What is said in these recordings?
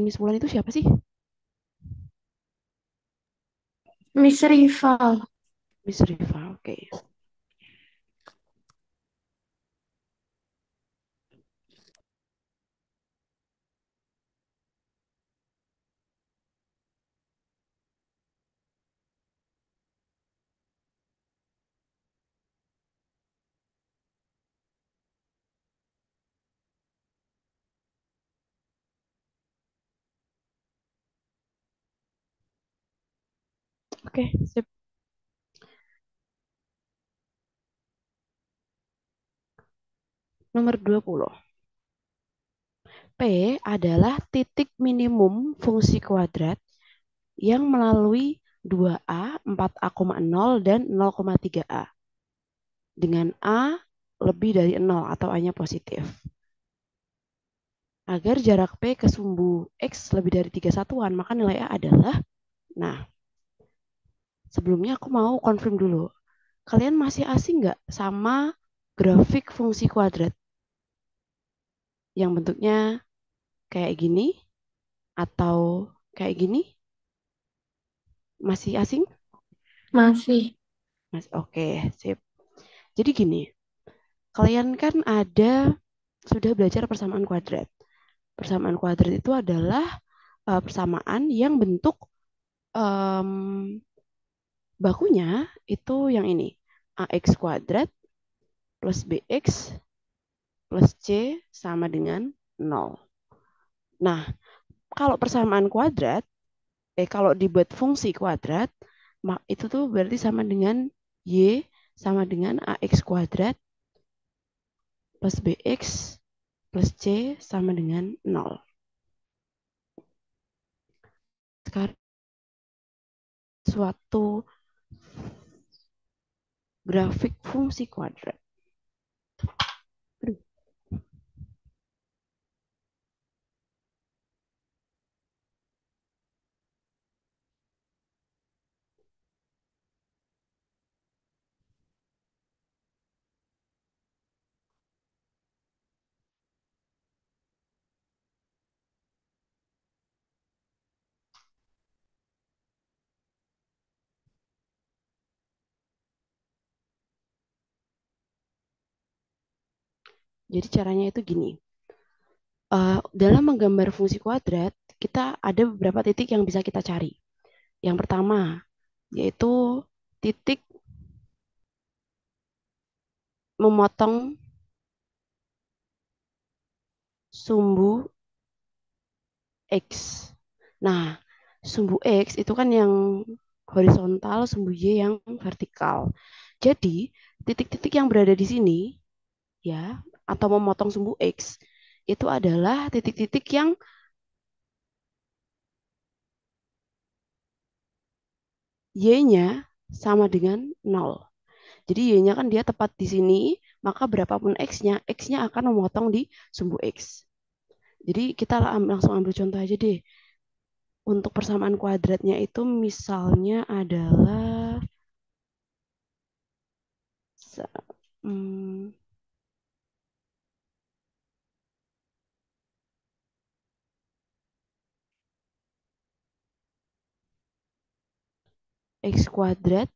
Miss Mulan itu siapa sih? Miss Rival. Miss Rival, oke. Okay. Oke, sip. Nomor 20. P adalah titik minimum fungsi kuadrat yang melalui 2A, 4A,0 dan 0,3A. Dengan A lebih dari 0 atau A-nya positif. Agar jarak P ke sumbu X lebih dari 3 satuan, maka nilai A adalah, nah, Sebelumnya aku mau confirm dulu. Kalian masih asing nggak sama grafik fungsi kuadrat? Yang bentuknya kayak gini atau kayak gini? Masih asing? Masih. Mas, oke, okay, sip. Jadi gini, kalian kan ada sudah belajar persamaan kuadrat. Persamaan kuadrat itu adalah uh, persamaan yang bentuk um, Bakunya itu yang ini. AX kuadrat plus BX plus C sama dengan 0. Nah, kalau persamaan kuadrat, eh kalau dibuat fungsi kuadrat, itu tuh berarti sama dengan Y sama dengan AX kuadrat plus BX plus C sama dengan 0. Sekarang suatu grafik fungsi kuadrat. Jadi caranya itu gini. Uh, dalam menggambar fungsi kuadrat, kita ada beberapa titik yang bisa kita cari. Yang pertama, yaitu titik memotong sumbu X. Nah, sumbu X itu kan yang horizontal, sumbu Y yang vertikal. Jadi, titik-titik yang berada di sini, ya, atau memotong sumbu X itu adalah titik-titik yang Y-nya sama dengan 0. Jadi Y-nya kan dia tepat di sini, maka berapapun X-nya, X-nya akan memotong di sumbu X. Jadi kita langsung ambil contoh aja deh. Untuk persamaan kuadratnya itu misalnya adalah... Hmm, X kuadrat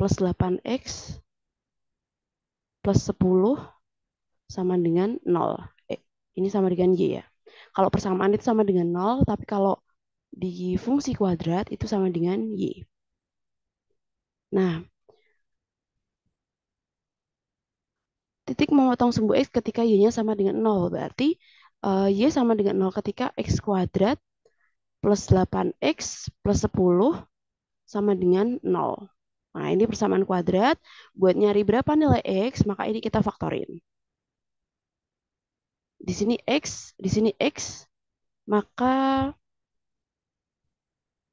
plus 8X plus 10 sama dengan 0. Eh, ini sama dengan Y ya. Kalau persamaan itu sama dengan 0, tapi kalau di fungsi kuadrat itu sama dengan Y. Nah, titik memotong sumbu X ketika Y-nya sama dengan 0. Berarti uh, Y sama dengan 0 ketika X kuadrat plus 8X plus 10 sama dengan 0. Nah, ini persamaan kuadrat. Buat nyari berapa nilai X, maka ini kita faktorin. Di sini X, di sini X, maka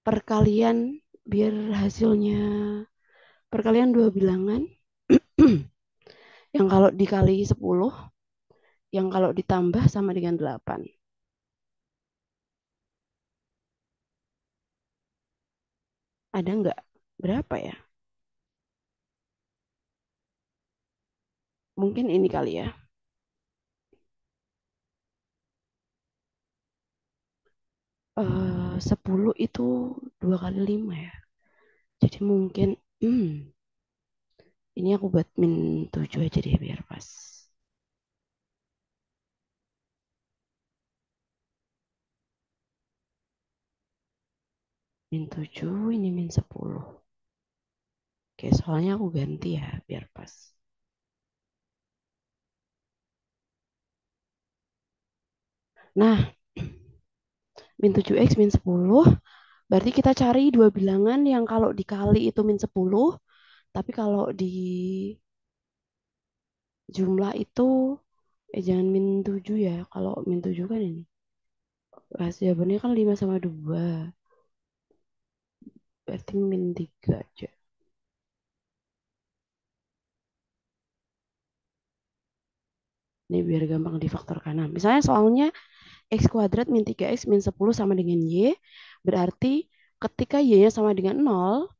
perkalian biar hasilnya perkalian dua bilangan yang kalau dikali 10 yang kalau ditambah sama dengan 8. Ada enggak? Berapa ya? Mungkin ini kali ya. Eh, uh, 10 itu dua kali 5 ya. Jadi mungkin hmm, ini aku buat min 7 aja deh biar pas. min 7, ini min 10. Oke, soalnya aku ganti ya, biar pas. Nah, min 7x min 10, berarti kita cari dua bilangan yang kalau dikali itu min 10, tapi kalau di jumlah itu, eh jangan min 7 ya, kalau min 7 kan ini. Nah, jawabannya kan 5 sama 2 berarti min 3 aja ini biar gampang difaktorkan nah misalnya soalnya x kuadrat min 3x min 10 sama dengan y berarti ketika y-nya sama dengan 0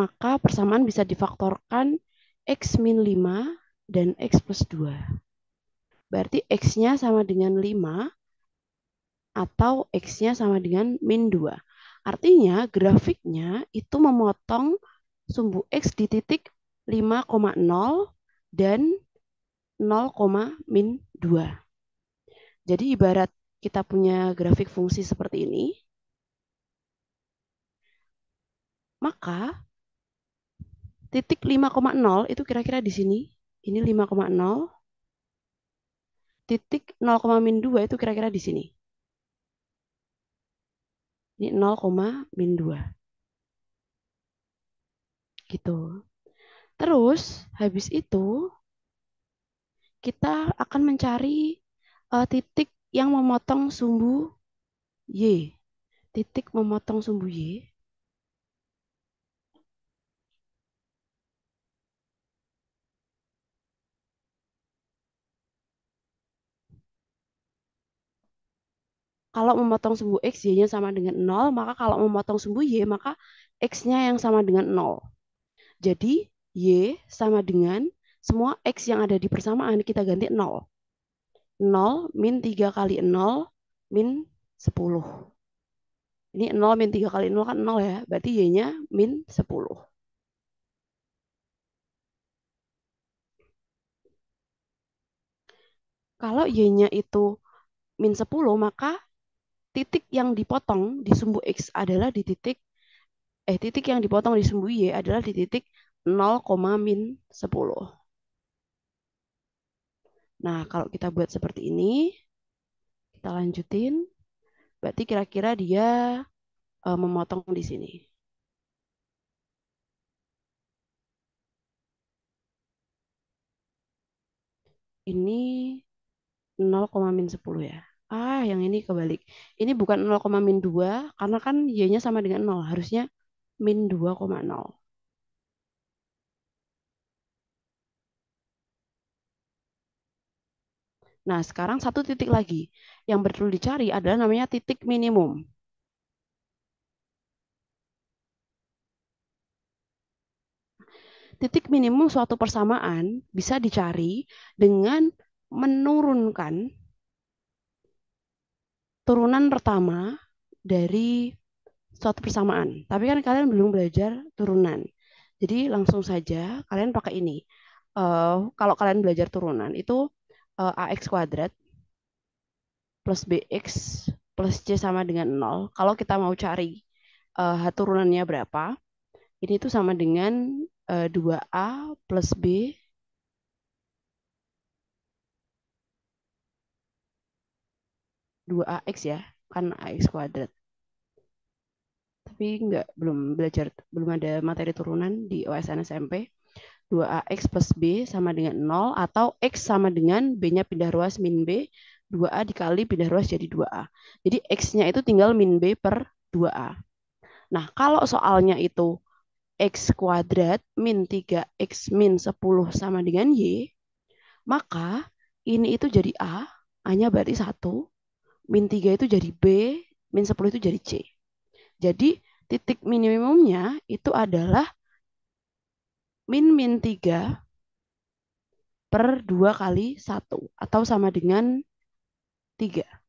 maka persamaan bisa difaktorkan x min 5 dan x plus 2 berarti x-nya sama dengan 5 atau x-nya sama dengan min 2 Artinya grafiknya itu memotong sumbu X di titik 5,0 dan 0, min 2. Jadi ibarat kita punya grafik fungsi seperti ini, maka titik 5,0 itu kira-kira di sini. Ini 5,0. Titik 0, min 2 itu kira-kira di sini. Ini 0, min 2. Gitu. Terus, habis itu, kita akan mencari uh, titik yang memotong sumbu Y. Titik memotong sumbu Y. kalau memotong sumbu X, Y-nya sama dengan 0, maka kalau memotong sumbu Y, maka X-nya yang sama dengan 0. Jadi, Y sama dengan semua X yang ada di persamaan kita ganti 0. 0 min 3 kali 0 min 10. Ini 0 min 3 kali 0 kan 0 ya, berarti Y-nya min 10. Kalau Y-nya itu min 10, maka titik yang dipotong di sumbu X adalah di titik eh titik yang dipotong di sumbu Y adalah di titik 0, min 10. Nah, kalau kita buat seperti ini, kita lanjutin. Berarti kira-kira dia uh, memotong di sini. Ini 0, min 10 ya. Ah, yang ini kebalik. Ini bukan 0, min 2, karena kan y-nya sama dengan 0. Harusnya min 2,0. Nah, sekarang satu titik lagi. Yang perlu dicari adalah namanya titik minimum. Titik minimum suatu persamaan bisa dicari dengan menurunkan turunan pertama dari suatu persamaan. Tapi kan kalian belum belajar turunan. Jadi langsung saja kalian pakai ini. Uh, kalau kalian belajar turunan itu uh, AX kuadrat plus BX plus C sama dengan 0. Kalau kita mau cari uh, turunannya berapa, ini itu sama dengan uh, 2A plus B 2AX ya, kan AX kuadrat. Tapi enggak, belum belajar, belum ada materi turunan di OSN SMP. 2AX plus B sama dengan 0 atau X sama dengan B-nya pindah ruas min B, 2A dikali pindah ruas jadi 2A. Jadi X-nya itu tinggal min B per 2A. Nah, kalau soalnya itu X kuadrat min 3X min 10 sama dengan Y, maka ini itu jadi A, A-nya berarti 1, min 3 itu jadi B, min 10 itu jadi C. Jadi titik minimumnya itu adalah min min 3 per 2 kali 1 atau sama dengan 3.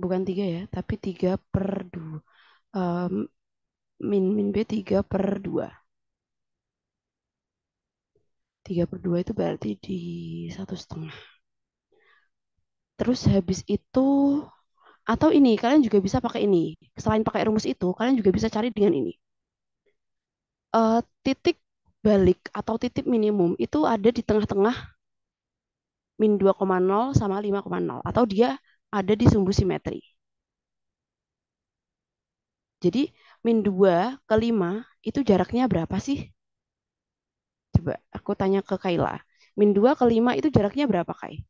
bukan tiga ya, tapi tiga per dua. Um, min min B tiga per dua. Tiga per dua itu berarti di satu setengah. Terus habis itu atau ini kalian juga bisa pakai ini. Selain pakai rumus itu, kalian juga bisa cari dengan ini. Uh, titik balik atau titik minimum itu ada di tengah-tengah min 2,0 sama 5,0 atau dia ada di sumbu simetri. Jadi min 2 ke 5 itu jaraknya berapa sih? Coba aku tanya ke Kaila. Min 2 ke 5 itu jaraknya berapa, Kai?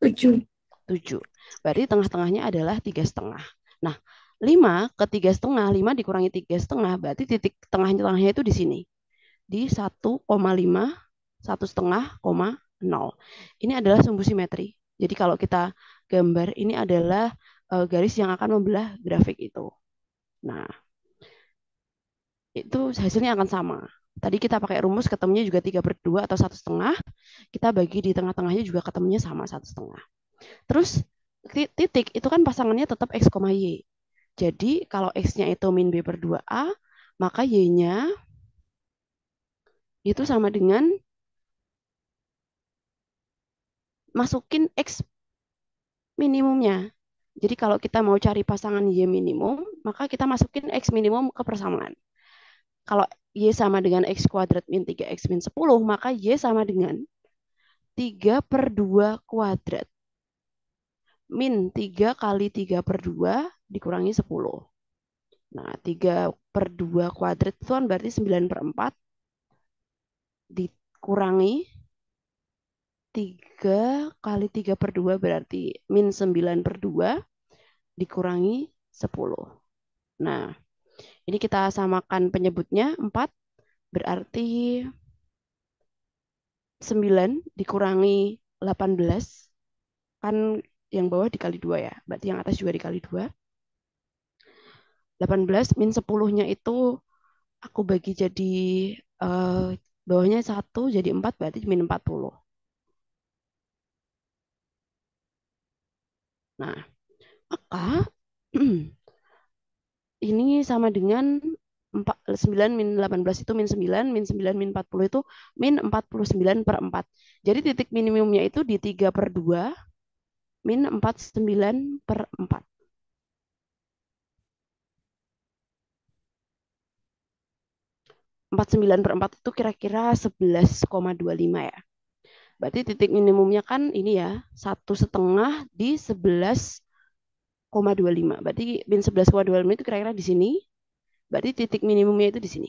7. 7. Berarti tengah-tengahnya adalah tiga setengah. Nah, 5 ke tiga setengah, 5 dikurangi tiga setengah, berarti titik tengah-tengahnya itu di sini. Di 1,5, satu setengah, koma Ini adalah sumbu simetri. Jadi kalau kita gambar ini adalah uh, garis yang akan membelah grafik itu. Nah, itu hasilnya akan sama. Tadi kita pakai rumus ketemunya juga 3 per 2 atau satu setengah. Kita bagi di tengah-tengahnya juga ketemunya sama satu setengah. Terus titik itu kan pasangannya tetap X, Y. Jadi kalau X-nya itu min B per dua a maka Y-nya itu sama dengan masukin X minimumnya. Jadi kalau kita mau cari pasangan Y minimum, maka kita masukin X minimum ke persamaan. Kalau Y sama dengan X kuadrat min 3X min 10, maka Y sama dengan 3 per 2 kuadrat. Min 3 kali 3 per 2 dikurangi 10. Nah, 3 per 2 kuadrat itu kan berarti 9 per 4 dikurangi 3 kali 3 per 2 berarti min 9 per 2 dikurangi 10. Nah, ini kita samakan penyebutnya 4 berarti 9 dikurangi 18 kan yang bawah dikali 2 ya, berarti yang atas juga dikali 2. 18 min 10-nya itu aku bagi jadi uh, bawahnya 1 jadi 4 berarti min 40. Nah, maka ini sama dengan 4, 9 min 18 itu min 9, min 9 min 40 itu min 49 per 4. Jadi titik minimumnya itu di 3 per 2 min 49 per 4. Empat sembilan per empat itu kira-kira sebelas koma dua lima ya. Berarti titik minimumnya kan ini ya, satu setengah di 11,25. Berarti bin 11,25 itu kira-kira di sini. Berarti titik minimumnya itu di sini.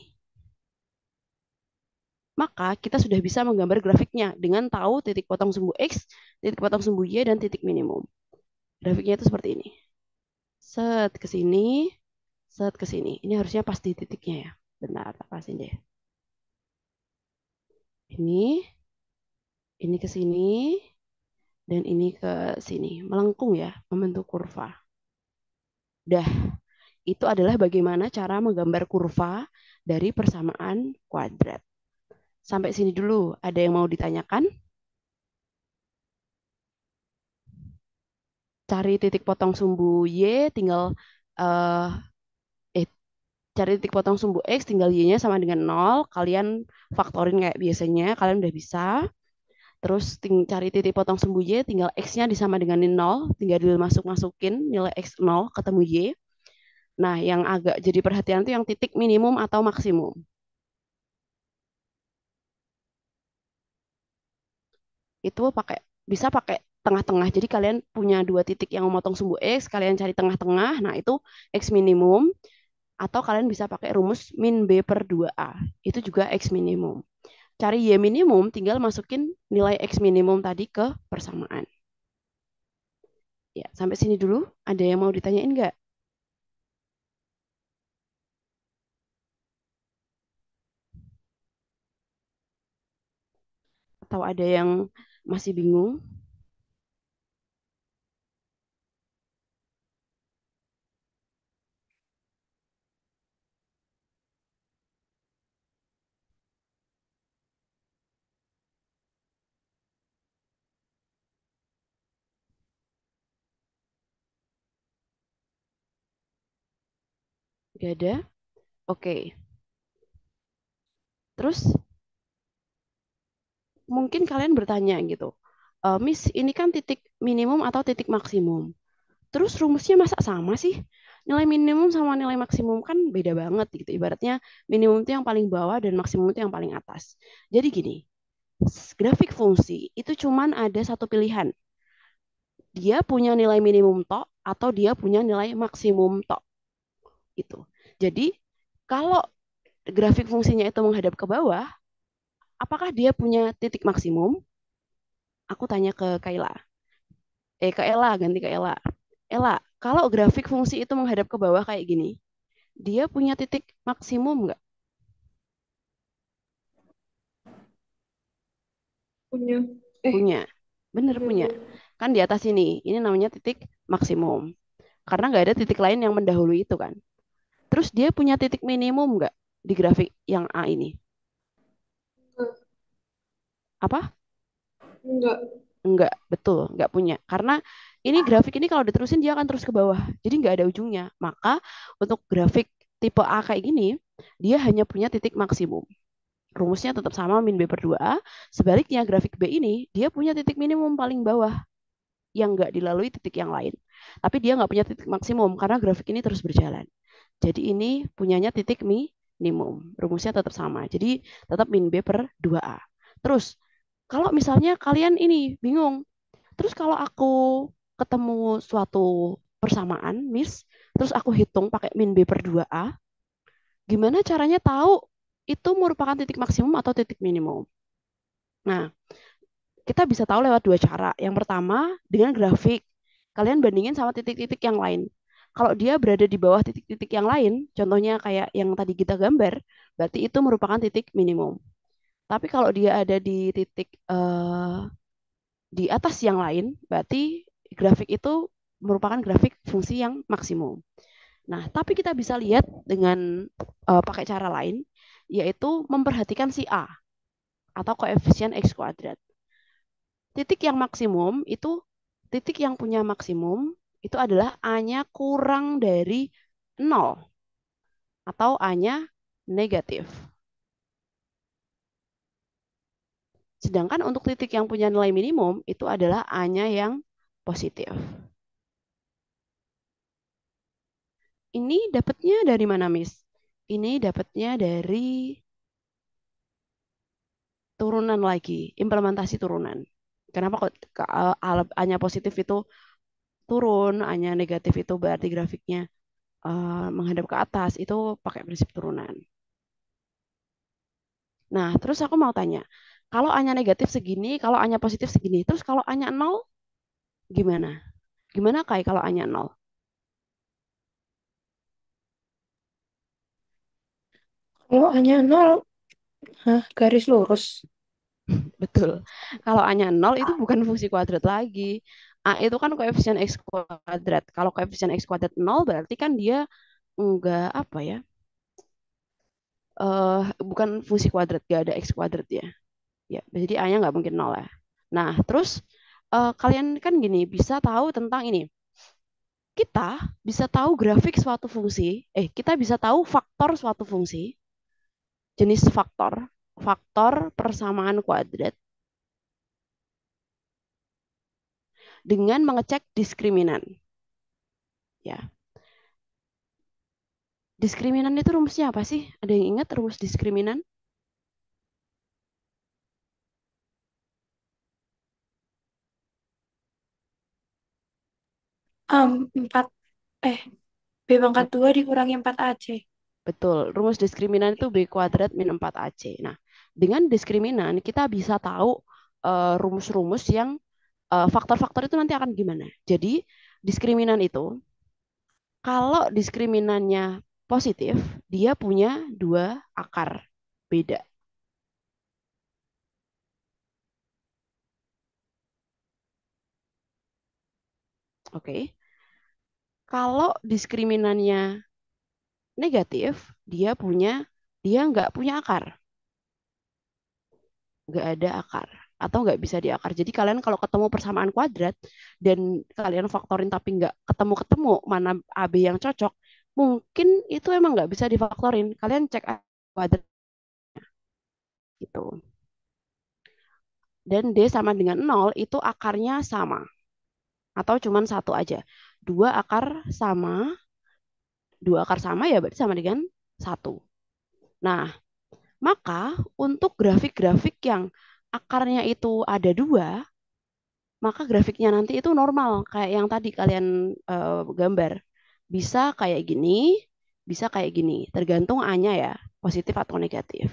Maka kita sudah bisa menggambar grafiknya dengan tahu titik potong sumbu X, titik potong sumbu Y, dan titik minimum. Grafiknya itu seperti ini. Set ke sini, set ke sini. Ini harusnya pasti titiknya ya. Benar, tak sih deh. Ini ini ke sini, dan ini ke sini. Melengkung ya, membentuk kurva. Dah, itu adalah bagaimana cara menggambar kurva dari persamaan kuadrat. Sampai sini dulu, ada yang mau ditanyakan? Cari titik potong sumbu Y, tinggal uh, eh cari titik potong sumbu X, tinggal Y-nya sama dengan nol. Kalian faktorin kayak biasanya, kalian udah bisa. Terus ting cari titik potong sumbu Y, tinggal X-nya disama dengan 0, tinggal dimasuk-masukin nilai X 0, ketemu Y. Nah, yang agak jadi perhatian itu yang titik minimum atau maksimum. Itu pakai bisa pakai tengah-tengah. Jadi kalian punya dua titik yang memotong sumbu X, kalian cari tengah-tengah, nah itu X minimum. Atau kalian bisa pakai rumus min B per 2A. Itu juga X minimum. Cari Y minimum, tinggal masukin nilai X minimum tadi ke persamaan. Ya, sampai sini dulu. Ada yang mau ditanyain enggak? Atau ada yang masih bingung? Gak ada? Oke. Okay. Terus, mungkin kalian bertanya gitu, e, Miss, ini kan titik minimum atau titik maksimum. Terus rumusnya masa sama sih? Nilai minimum sama nilai maksimum kan beda banget gitu. Ibaratnya minimum itu yang paling bawah dan maksimum itu yang paling atas. Jadi gini, grafik fungsi itu cuman ada satu pilihan. Dia punya nilai minimum tok atau dia punya nilai maksimum tok. Itu. Jadi kalau grafik fungsinya itu menghadap ke bawah, apakah dia punya titik maksimum? Aku tanya ke Kaila. Eh, ke Ella, ganti ke Ella. Ella, kalau grafik fungsi itu menghadap ke bawah kayak gini, dia punya titik maksimum nggak? Punya. Eh. Punya. Bener punya. Kan di atas ini. Ini namanya titik maksimum. Karena nggak ada titik lain yang mendahului itu kan. Terus dia punya titik minimum nggak di grafik yang A ini? Apa? Enggak. Enggak, betul. Enggak punya. Karena ini ah. grafik ini kalau diterusin dia akan terus ke bawah. Jadi enggak ada ujungnya. Maka untuk grafik tipe A kayak gini, dia hanya punya titik maksimum. Rumusnya tetap sama min B per 2A. Sebaliknya grafik B ini, dia punya titik minimum paling bawah yang enggak dilalui titik yang lain. Tapi dia enggak punya titik maksimum karena grafik ini terus berjalan. Jadi ini punyanya titik minimum. Rumusnya tetap sama. Jadi tetap min B per 2A. Terus, kalau misalnya kalian ini bingung, terus kalau aku ketemu suatu persamaan, miss, terus aku hitung pakai min B per 2A, gimana caranya tahu itu merupakan titik maksimum atau titik minimum? Nah, kita bisa tahu lewat dua cara. Yang pertama, dengan grafik. Kalian bandingin sama titik-titik yang lain. Kalau dia berada di bawah titik-titik yang lain, contohnya kayak yang tadi kita gambar, berarti itu merupakan titik minimum. Tapi kalau dia ada di titik uh, di atas yang lain, berarti grafik itu merupakan grafik fungsi yang maksimum. Nah, tapi kita bisa lihat dengan uh, pakai cara lain, yaitu memperhatikan si A atau koefisien x kuadrat. Titik yang maksimum itu titik yang punya maksimum itu adalah A-nya kurang dari 0 atau A-nya negatif. Sedangkan untuk titik yang punya nilai minimum itu adalah A-nya yang positif. Ini dapatnya dari mana, Miss? Ini dapatnya dari turunan lagi, implementasi turunan. Kenapa kok eh, A-nya positif itu turun, hanya negatif itu berarti grafiknya uh, menghadap ke atas, itu pakai prinsip turunan. Nah, terus aku mau tanya, kalau hanya negatif segini, kalau hanya positif segini, terus kalau hanya nol, gimana? Gimana Kai kalau hanya nol? Kalau hanya nol, Hah, garis lurus. Betul. Kalau hanya nol itu bukan fungsi kuadrat lagi. A itu kan koefisien X kuadrat. Kalau koefisien X kuadrat 0 berarti kan dia enggak apa ya. Uh, bukan fungsi kuadrat, gak ada X kuadrat ya. Ya, jadi A-nya nggak mungkin 0 ya. Nah, terus uh, kalian kan gini, bisa tahu tentang ini. Kita bisa tahu grafik suatu fungsi, eh kita bisa tahu faktor suatu fungsi, jenis faktor, faktor persamaan kuadrat dengan mengecek diskriminan. Ya. Diskriminan itu rumusnya apa sih? Ada yang ingat rumus diskriminan? Um, 4 eh B pangkat 2 dikurangi 4AC. Betul. Rumus diskriminan itu B kuadrat min 4AC. Nah, dengan diskriminan kita bisa tahu eh, rumus-rumus uh, rumus -rumus yang Eh, faktor-faktor itu nanti akan gimana. Jadi diskriminan itu kalau diskriminannya positif, dia punya dua akar beda. Oke. Okay. Kalau diskriminannya negatif, dia punya dia nggak punya akar. Nggak ada akar atau nggak bisa diakar. Jadi kalian kalau ketemu persamaan kuadrat dan kalian faktorin tapi nggak ketemu-ketemu mana AB yang cocok, mungkin itu emang nggak bisa difaktorin. Kalian cek kuadrat gitu. Dan D sama dengan 0 itu akarnya sama. Atau cuma satu aja. Dua akar sama, dua akar sama ya berarti sama dengan satu. Nah, maka untuk grafik-grafik yang akarnya itu ada dua, maka grafiknya nanti itu normal kayak yang tadi kalian uh, gambar. Bisa kayak gini, bisa kayak gini, tergantung A-nya ya, positif atau negatif.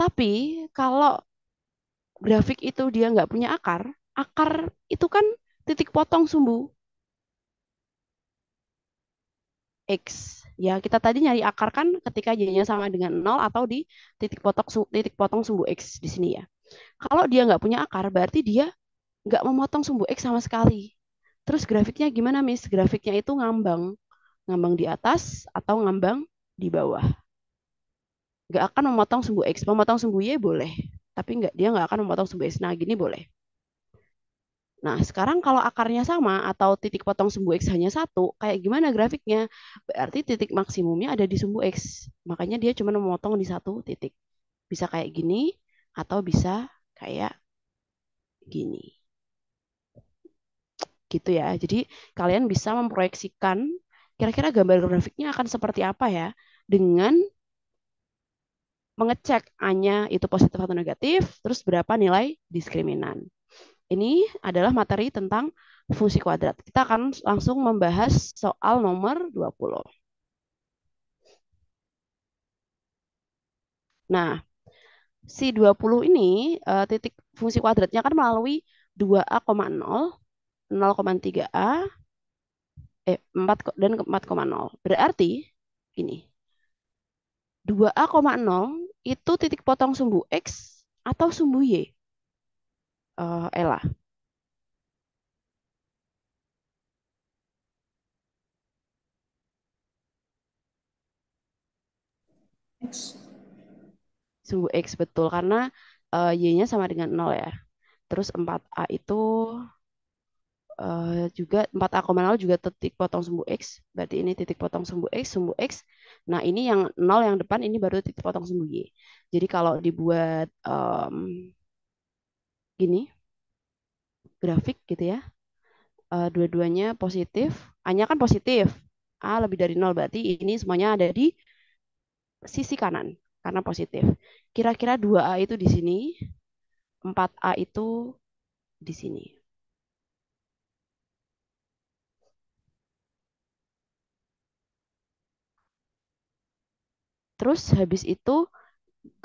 Tapi kalau grafik itu dia nggak punya akar, akar itu kan titik potong sumbu. X. Ya, kita tadi nyari akar kan ketika y-nya sama dengan 0 atau di titik potong titik potong sumbu X di sini ya. Kalau dia nggak punya akar, berarti dia nggak memotong sumbu X sama sekali. Terus grafiknya gimana, Miss? Grafiknya itu ngambang. Ngambang di atas atau ngambang di bawah. Nggak akan memotong sumbu X. Memotong sumbu Y boleh. Tapi nggak, dia nggak akan memotong sumbu X. Nah, gini boleh. Nah, sekarang kalau akarnya sama atau titik potong sumbu X hanya satu, kayak gimana grafiknya? Berarti titik maksimumnya ada di sumbu X. Makanya dia cuma memotong di satu titik. Bisa kayak gini, atau bisa kayak gini. Gitu ya. Jadi kalian bisa memproyeksikan kira-kira gambar grafiknya akan seperti apa ya dengan mengecek hanya itu positif atau negatif, terus berapa nilai diskriminan. Ini adalah materi tentang fungsi kuadrat. Kita akan langsung membahas soal nomor 20. Nah, si 20 ini uh, titik fungsi kuadratnya kan melalui 2A, 0, 0,3A, eh, 4, dan 4,0. Berarti ini, 2A, 0 itu titik potong sumbu X atau sumbu Y. Uh, Ella. X sumbu X betul karena uh, Y-nya sama dengan 0 ya. Terus 4A itu uh, juga 4A, koma 0 juga titik potong sumbu X. Berarti ini titik potong sumbu X, sumbu X. Nah ini yang 0 yang depan ini baru titik potong sumbu Y. Jadi kalau dibuat um, gini, grafik gitu ya. Uh, dua-duanya positif, hanya kan positif. A lebih dari nol berarti ini semuanya ada di sisi kanan karena positif. Kira-kira 2A itu di sini, 4A itu di sini. Terus habis itu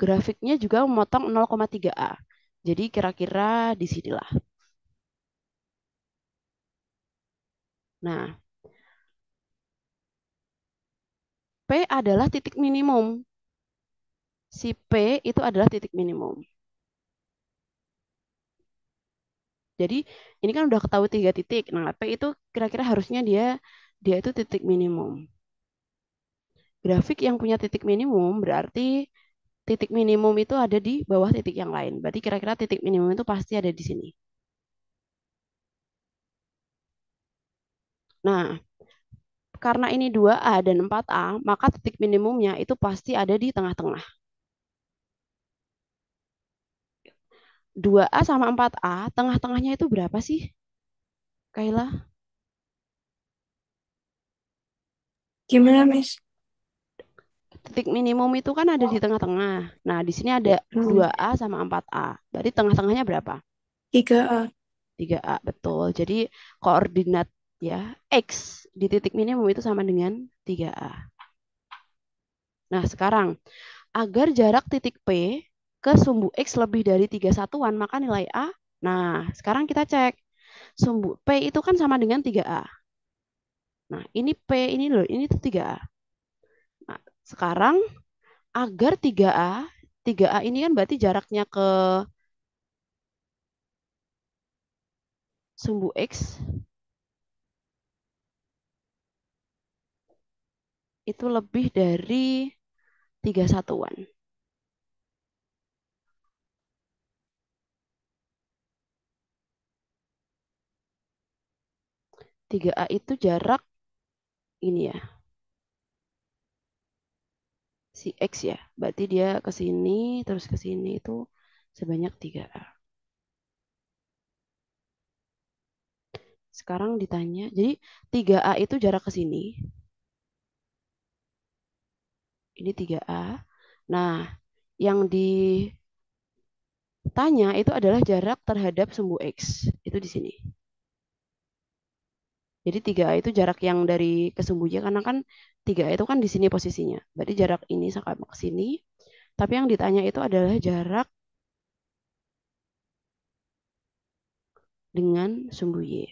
grafiknya juga memotong 0,3A. Jadi kira-kira di sinilah. Nah, P adalah titik minimum si P itu adalah titik minimum. Jadi ini kan udah ketahui tiga titik. Nah, P itu kira-kira harusnya dia dia itu titik minimum. Grafik yang punya titik minimum berarti titik minimum itu ada di bawah titik yang lain. Berarti kira-kira titik minimum itu pasti ada di sini. Nah, karena ini 2A dan 4A, maka titik minimumnya itu pasti ada di tengah-tengah. 2A sama 4A, tengah-tengahnya itu berapa sih? Kaila? Gimana, Miss? Titik minimum itu kan ada di tengah-tengah. Nah, di sini ada 2A hmm. sama 4A. Berarti tengah-tengahnya berapa? 3A. 3A, betul. Jadi koordinat ya, X di titik minimum itu sama dengan 3A. Nah, sekarang agar jarak titik P ke sumbu X lebih dari tiga satuan, maka nilai A. Nah, sekarang kita cek. Sumbu P itu kan sama dengan 3A. Nah, ini P, ini loh, ini tuh 3A. Nah, sekarang agar 3A, 3A ini kan berarti jaraknya ke sumbu X itu lebih dari tiga satuan. 3A itu jarak ini ya. Si X ya. Berarti dia ke sini, terus ke sini itu sebanyak 3A. Sekarang ditanya, jadi 3A itu jarak ke sini. Ini 3A. Nah, yang ditanya itu adalah jarak terhadap sumbu X. Itu di sini. Jadi 3A itu jarak yang dari ke karena kan 3A itu kan di sini posisinya. Berarti jarak ini sama ke sini. Tapi yang ditanya itu adalah jarak dengan sumbu y.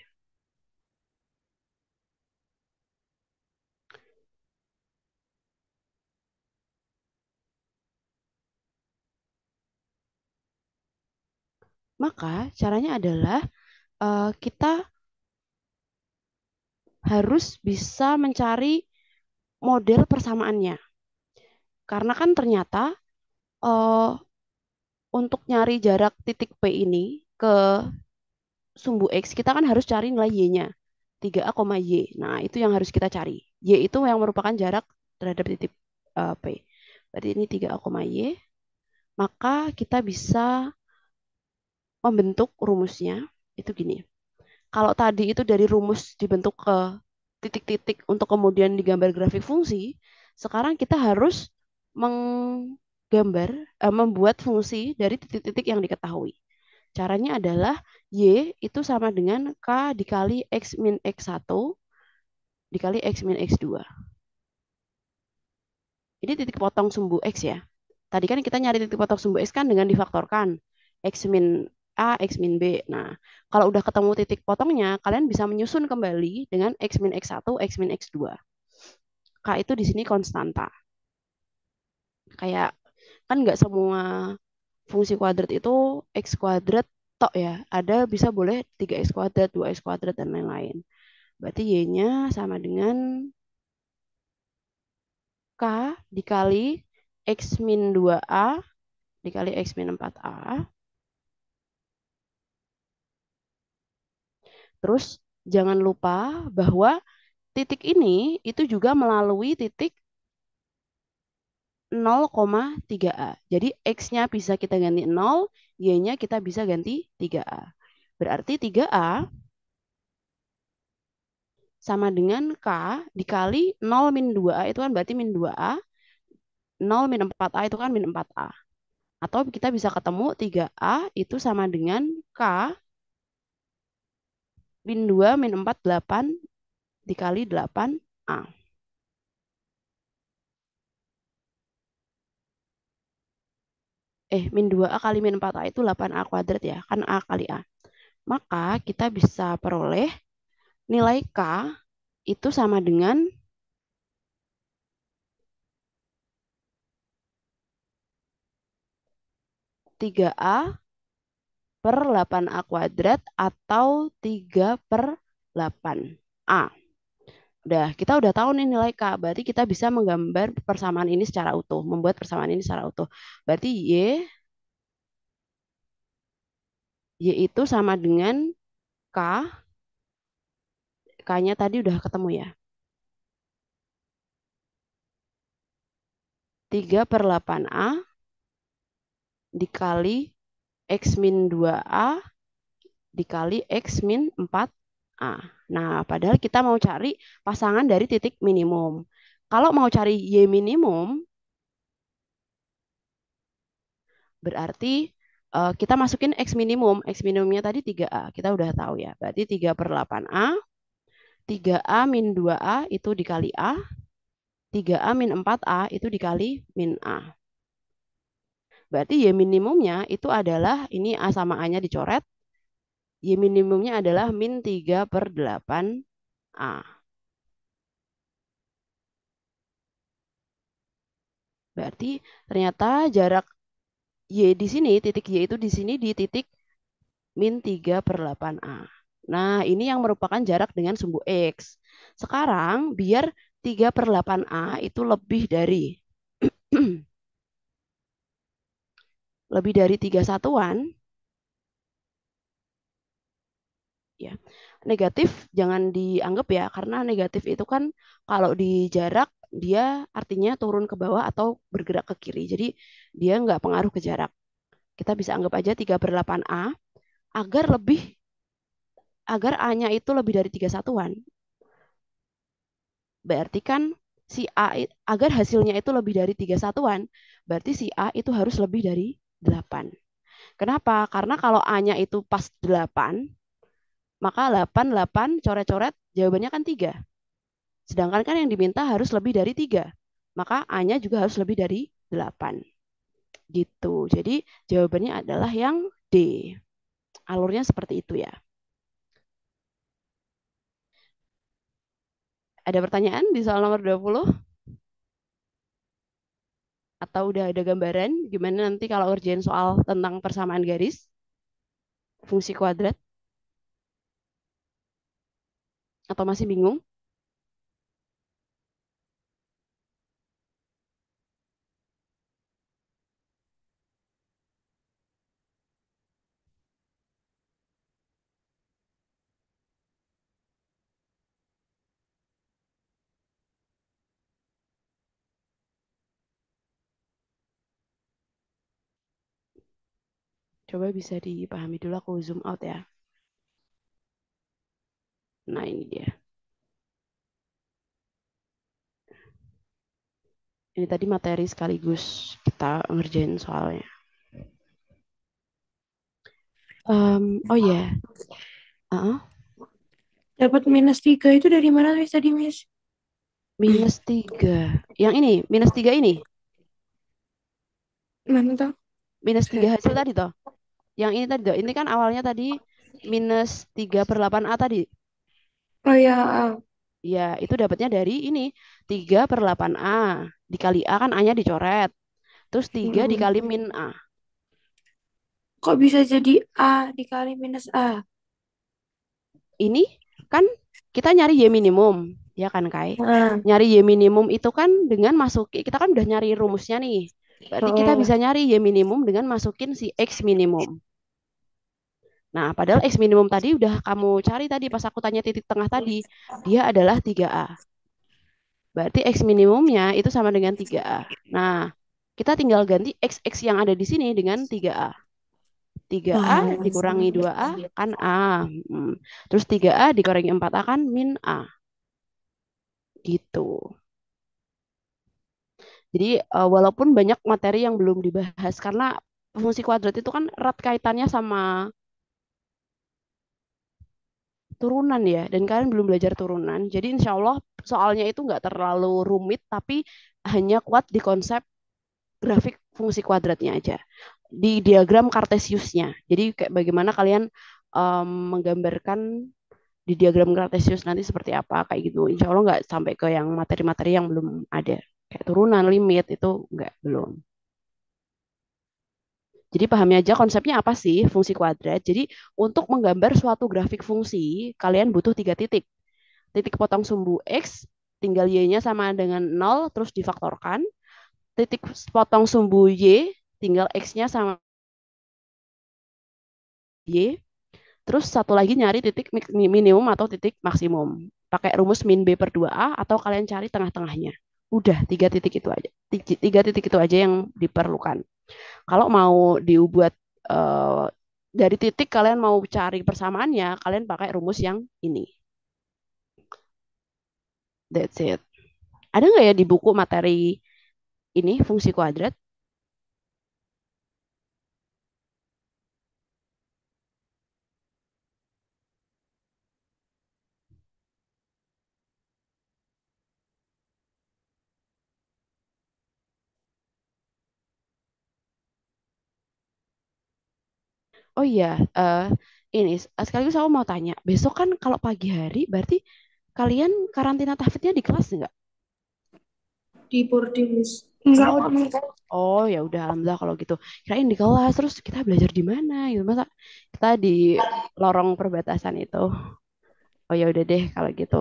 Maka caranya adalah uh, kita harus bisa mencari model persamaannya. Karena kan ternyata uh, untuk nyari jarak titik P ini ke sumbu X, kita kan harus cari nilai Y-nya. 3A, Y. Nah, itu yang harus kita cari. Y itu yang merupakan jarak terhadap titik uh, P. Berarti ini 3A, Y. Maka kita bisa membentuk rumusnya. Itu gini. Kalau tadi itu dari rumus dibentuk ke titik-titik untuk kemudian digambar grafik fungsi, sekarang kita harus menggambar, eh, membuat fungsi dari titik-titik yang diketahui. Caranya adalah Y itu sama dengan K dikali X min X1 dikali X min X2. Ini titik potong sumbu X ya. Tadi kan kita nyari titik potong sumbu X kan dengan difaktorkan. X min A, X min B. Nah, kalau udah ketemu titik potongnya, kalian bisa menyusun kembali dengan X min X1, X min X2. K itu di sini konstanta. Kayak, kan nggak semua fungsi kuadrat itu X kuadrat tok ya. Ada bisa boleh 3X kuadrat, 2X kuadrat, dan lain-lain. Berarti Y-nya sama dengan K dikali X min 2A dikali X min 4A Terus jangan lupa bahwa titik ini itu juga melalui titik 0,3A. Jadi X-nya bisa kita ganti 0, Y-nya kita bisa ganti 3A. Berarti 3A sama dengan K dikali 0 min 2A itu kan berarti min 2A. 0 min 4A itu kan min 4A. Atau kita bisa ketemu 3A itu sama dengan K Min 2, min 4, 8 dikali 8A. Eh, min 2A kali min 4A itu 8A kuadrat ya, kan A kali A. Maka kita bisa peroleh nilai K itu sama dengan tiga A per 8A kuadrat atau 3 per 8A. Udah, kita udah tahu nih nilai K. Berarti kita bisa menggambar persamaan ini secara utuh. Membuat persamaan ini secara utuh. Berarti Y, Y itu sama dengan K. K-nya tadi udah ketemu ya. 3 per 8A dikali X min 2A dikali X min 4A. Nah, padahal kita mau cari pasangan dari titik minimum. Kalau mau cari Y minimum, berarti uh, kita masukin X minimum. X minimumnya tadi 3A, kita udah tahu ya. Berarti 3 per 8A, 3A min 2A itu dikali A, 3A min 4A itu dikali min A. Berarti Y minimumnya itu adalah, ini A sama A-nya dicoret, Y minimumnya adalah min 3 per 8 A. Berarti ternyata jarak Y di sini, titik Y itu di sini di titik min 3 per 8A. Nah, ini yang merupakan jarak dengan sumbu X. Sekarang, biar 3 per 8A itu lebih dari lebih dari tiga satuan, ya negatif jangan dianggap ya karena negatif itu kan kalau di jarak dia artinya turun ke bawah atau bergerak ke kiri. Jadi dia nggak pengaruh ke jarak. Kita bisa anggap aja tiga per delapan a agar lebih agar A-nya itu lebih dari tiga satuan. Berarti kan si A agar hasilnya itu lebih dari tiga satuan, berarti si A itu harus lebih dari 8. Kenapa? Karena kalau A-nya itu pas 8, maka 8, 8, coret-coret, jawabannya kan 3. Sedangkan kan yang diminta harus lebih dari 3. Maka A-nya juga harus lebih dari 8. Gitu. Jadi jawabannya adalah yang D. Alurnya seperti itu ya. Ada pertanyaan di soal nomor 20? atau udah ada gambaran gimana nanti kalau urgen soal tentang persamaan garis fungsi kuadrat atau masih bingung Coba bisa dipahami dulu aku zoom out ya. Nah ini dia. Ini tadi materi sekaligus kita ngerjain soalnya. Um, oh ya. Yeah. Uh -uh. Dapat minus tiga itu dari mana Miss tadi Miss? Minus tiga, Yang ini, minus tiga ini? Mana tuh? Minus tiga hasil tadi toh? yang ini tadi ini kan awalnya tadi minus 3 per 8A tadi oh iya ya itu dapatnya dari ini 3 per 8A dikali A kan A-nya dicoret terus 3 hmm. dikali min A kok bisa jadi A dikali minus A ini kan kita nyari Y minimum ya kan Kai hmm. nyari Y minimum itu kan dengan masuk kita kan udah nyari rumusnya nih berarti oh. kita bisa nyari Y minimum dengan masukin si X minimum Nah, padahal X minimum tadi udah kamu cari tadi pas aku tanya titik tengah tadi, dia adalah 3A. Berarti X minimumnya itu sama dengan 3A. Nah, kita tinggal ganti XX yang ada di sini dengan 3A. 3A dikurangi 2A kan A. Hmm. Terus 3A dikurangi 4A kan min A. Gitu. Jadi uh, walaupun banyak materi yang belum dibahas karena fungsi kuadrat itu kan erat kaitannya sama turunan ya dan kalian belum belajar turunan jadi insya Allah soalnya itu nggak terlalu rumit tapi hanya kuat di konsep grafik fungsi kuadratnya aja di diagram kartesiusnya jadi kayak bagaimana kalian um, menggambarkan di diagram kartesius nanti seperti apa kayak gitu insya Allah nggak sampai ke yang materi-materi yang belum ada kayak turunan limit itu nggak belum jadi pahami aja konsepnya apa sih fungsi kuadrat. Jadi untuk menggambar suatu grafik fungsi, kalian butuh tiga titik. Titik potong sumbu X, tinggal Y-nya sama dengan 0, terus difaktorkan. Titik potong sumbu Y, tinggal X-nya sama Y. Terus satu lagi nyari titik minimum atau titik maksimum. Pakai rumus min B per 2A atau kalian cari tengah-tengahnya. Udah, tiga titik itu aja. Tiga titik itu aja yang diperlukan. Kalau mau dibuat uh, dari titik kalian mau cari persamaannya, kalian pakai rumus yang ini. That's it. Ada nggak ya di buku materi ini fungsi kuadrat? oh iya uh, ini eh, sekaligus aku mau tanya besok kan kalau pagi hari berarti kalian karantina tahfidnya di kelas enggak? di boarding list Enggak, oh, enggak. oh ya udah alhamdulillah kalau gitu kirain di kelas terus kita belajar di mana gitu masa kita di lorong perbatasan itu oh ya udah deh kalau gitu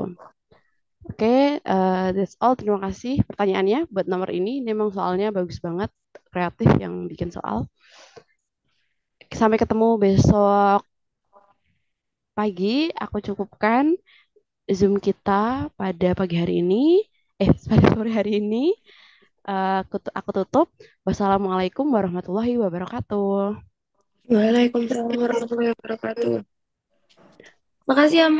oke okay, uh, eh, that's all terima kasih pertanyaannya buat nomor ini ini memang soalnya bagus banget kreatif yang bikin soal sampai ketemu besok pagi. Aku cukupkan Zoom kita pada pagi hari ini. Eh, pada sore hari ini. Uh, aku tutup. Wassalamualaikum warahmatullahi wabarakatuh. Waalaikumsalam warahmatullahi wabarakatuh. Makasih Amin. Ya,